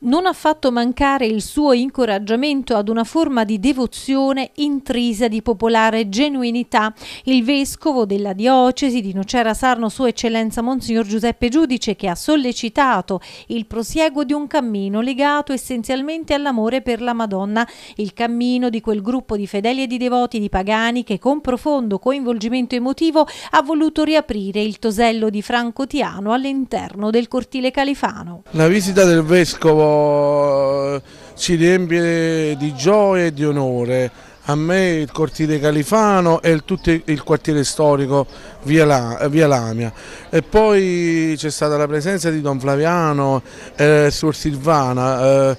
non ha fatto mancare il suo incoraggiamento ad una forma di devozione intrisa di popolare genuinità. Il vescovo della diocesi di Nocera Sarno, Sua Eccellenza Monsignor Giuseppe Giudice, che ha sollecitato il prosieguo di un cammino legato essenzialmente all'amore per la Madonna, il cammino di quel gruppo di fedeli e di devoti di pagani che con profondo coinvolgimento emotivo ha voluto riaprire il tosello di Franco Tiano all'interno del cortile califano. La visita del vescovo questo ci riempie di gioia e di onore a me il cortile Califano e tutto il quartiere storico via, La, via Lamia e poi c'è stata la presenza di Don Flaviano eh, Sur Silvana eh,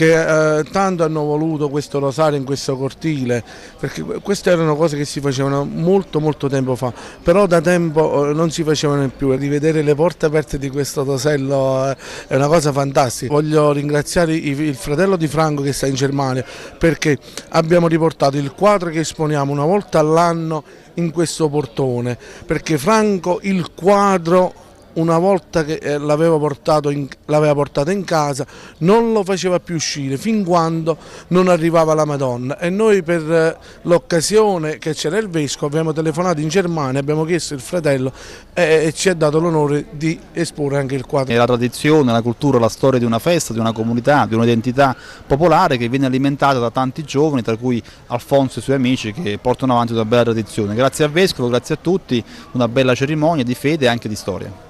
che eh, tanto hanno voluto questo rosario in questo cortile, perché queste erano cose che si facevano molto molto tempo fa, però da tempo eh, non si facevano più, rivedere le porte aperte di questo rosello eh, è una cosa fantastica. Voglio ringraziare il fratello di Franco che sta in Germania perché abbiamo riportato il quadro che esponiamo una volta all'anno in questo portone, perché Franco il quadro una volta che eh, l'aveva portato, portata in casa non lo faceva più uscire fin quando non arrivava la Madonna e noi per eh, l'occasione che c'era il Vescovo abbiamo telefonato in Germania, abbiamo chiesto il fratello eh, e, ci ha dato l'onore di esporre anche il quadro. È la tradizione, la cultura, la storia di una festa, di una comunità, di un'identità popolare che viene alimentata da tanti giovani tra cui Alfonso e i suoi amici che portano avanti una bella tradizione. Grazie al Vescovo, grazie a tutti, una bella cerimonia di fede e anche di storia.